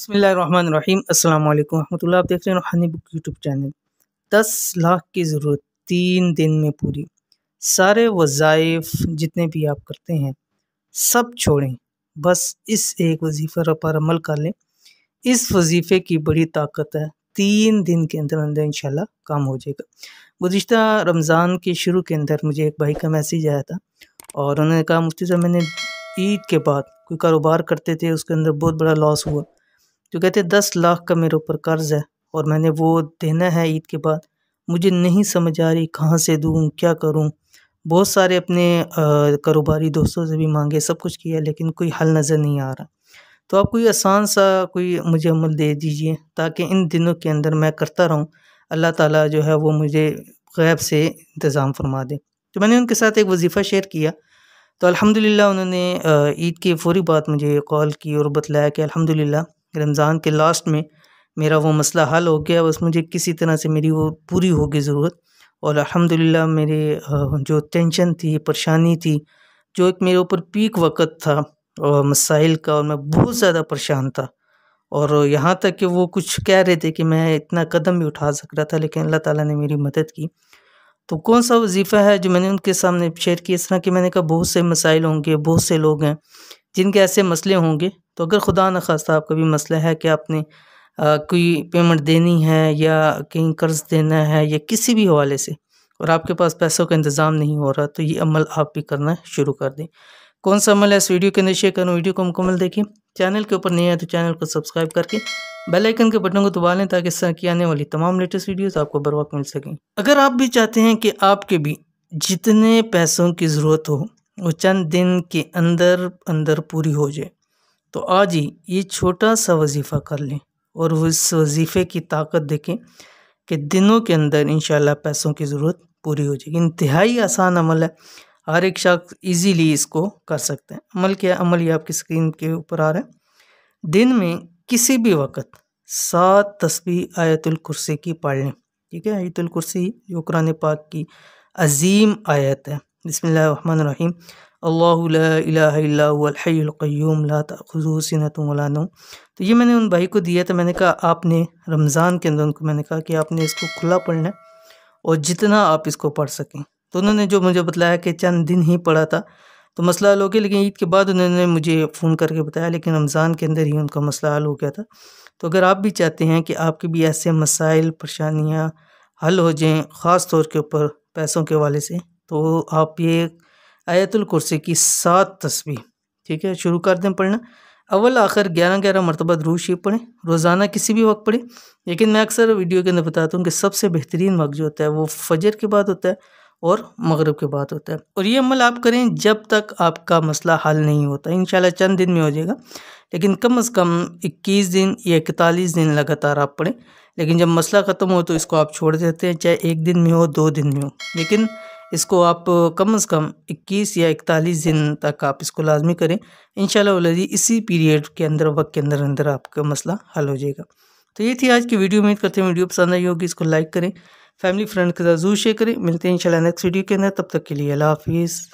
बसमीम अल्लाम वरहमल आप देख रहे हैं रूहानी बुक यूट्यूब चैनल दस लाख की ज़रूरत तीन दिन में पूरी सारे वज़ाइफ जितने भी आप करते हैं सब छोड़ें बस इस एक वजीफ़े पर अमल कर लें इस वजीफ़े की बड़ी ताकत है तीन दिन के अंदर अंदर इन काम हो जाएगा गुज्त रमज़ान के शुरू के अंदर मुझे एक भाई का मैसेज आया था और उन्होंने कहा मुफ्ती साहब मैंने ईद के बाद कोई कारोबार करते थे उसके अंदर बहुत बड़ा लॉस हुआ जो कहते दस लाख का मेरे ऊपर कर्ज़ है और मैंने वो देना है ईद के बाद मुझे नहीं समझ आ रही कहाँ से दूँ क्या करूँ बहुत सारे अपने कारोबारी दोस्तों से भी मांगे सब कुछ किया लेकिन कोई हल नज़र नहीं आ रहा तो आप कोई आसान सा कोई मुझे अमल दे दीजिए ताकि इन दिनों के अंदर मैं करता रहूँ अल्लाह ताला जो है वो मुझे गैब से इंतज़ाम फरमा दे तो मैंने उनके साथ एक वजीफ़ा शेयर किया तो अलहमदिल्ला उन्होंने ईद के फौरी बात मुझे कॉल की और बतलाया कि अलहमदिल्ला रमज़ान के लास्ट में मेरा वो मसला हल हो गया बस मुझे किसी तरह से मेरी वो पूरी होगी ज़रूरत और अल्हम्दुलिल्लाह मेरे जो टेंशन थी परेशानी थी जो एक मेरे ऊपर पीक वक़्त था और मसाइल का और मैं बहुत ज़्यादा परेशान था और यहाँ तक कि वो कुछ कह रहे थे कि मैं इतना कदम भी उठा सक रहा था लेकिन अल्लाह ताला ने मेरी मदद की तो कौन सा वजीफ़ा है जो मैंने उनके सामने शेयर किया इस तरह कि मैंने कहा बहुत से मसाइल होंगे बहुत से लोग हैं जिनके ऐसे मसले होंगे तो अगर खुदा न खास्ता आपका भी मसला है कि आपने आ, कोई पेमेंट देनी है या कहीं कर्ज़ देना है या किसी भी हवाले से और आपके पास पैसों का इंतज़ाम नहीं हो रहा तो ये अमल आप भी करना शुरू कर दें कौन सा अमल है इस वीडियो के अंदर शेयर करूँ वीडियो को मुकम्मल देखें चैनल के ऊपर नहीं आए तो चैनल को सब्सक्राइब करके बेल आइकन के बटन को दबा लें ताकि इस तरह की आने वाली तमाम लेटेस्ट वीडियोस आपको बर वक्त मिल सकें अगर आप भी चाहते हैं कि आपके भी जितने पैसों की ज़रूरत हो वो चंद दिन के अंदर अंदर पूरी हो जाए तो आज ही ये छोटा सा वजीफ़ा कर लें और उस वजीफ़े की ताकत देखें कि दिनों के अंदर इन पैसों की ज़रूरत पूरी हो जाएगी इंतहाई आसान अमल है हर एक शख्स ईजीली इसको कर सकते हैं अमल क्या अमल ये आपकी स्क्रीन के ऊपर आ रहा है दिन में किसी भी वक्त सात तस्वीर आयतुल कुर्सी की पढ़ लें ठीक है आयतुल कुर्सी जो कुरान पाक की अजीम आयत है बसमीम अल्लाम ला वलानो तो ये मैंने उन भाई को दिया तो मैंने कहा आपने रमज़ान के अंदर उनको मैंने कहा कि आपने इसको खुला पढ़ना है और जितना आप इसको पढ़ सकें तो उन्होंने जो मुझे बताया कि चंद दिन ही पढ़ा था तो मसला हल हो गया लेकिन ईद के बाद उन्होंने मुझे फ़ोन करके बताया लेकिन रमज़ान के अंदर ही उनका मसला हल हो गया था तो अगर आप भी चाहते हैं कि आपके भी ऐसे मसाइल परेशानियाँ हल हो जाएँ ख़ास तौर के ऊपर पैसों के हवाले से तो आप ये आयतुल कुर्सी की सात तस्वीर ठीक है शुरू कर दें पढ़ना अव्वल आखिर ग्यारह ग्यारह मरतबा दरू शरीफ पढ़ें रोज़ाना किसी भी वक्त पढ़ें लेकिन मैं अक्सर वीडियो के अंदर बताता हूँ कि सबसे बेहतरीन वक्त जो होता है वो फजर के बाद होता है और मगरब के बाद होता है और ये अमल आप करें जब तक आपका मसला हल नहीं होता इन चंद दिन में हो जाएगा लेकिन कम अज़ कम इक्कीस दिन या इकतालीस दिन लगातार आप पढ़ें लेकिन जब मसला ख़त्म हो तो इसको आप छोड़ देते हैं चाहे एक दिन में हो दो दिन में हो लेकिन इसको आप कम से कम 21 या 41 दिन तक आप इसको लाजमी करें इन इसी पीरियड के अंदर वक्त के अंदर अंदर आपका मसला हल हो जाएगा तो ये थी आज की वीडियो उम्मीद करते हैं वीडियो पसंद आई होगी इसको लाइक करें फैमिली फ्रेंड के साथ जरूर शेयर करें मिलते हैं इन नेक्स्ट वीडियो के अंदर तब तक के लिए अला हाफिज़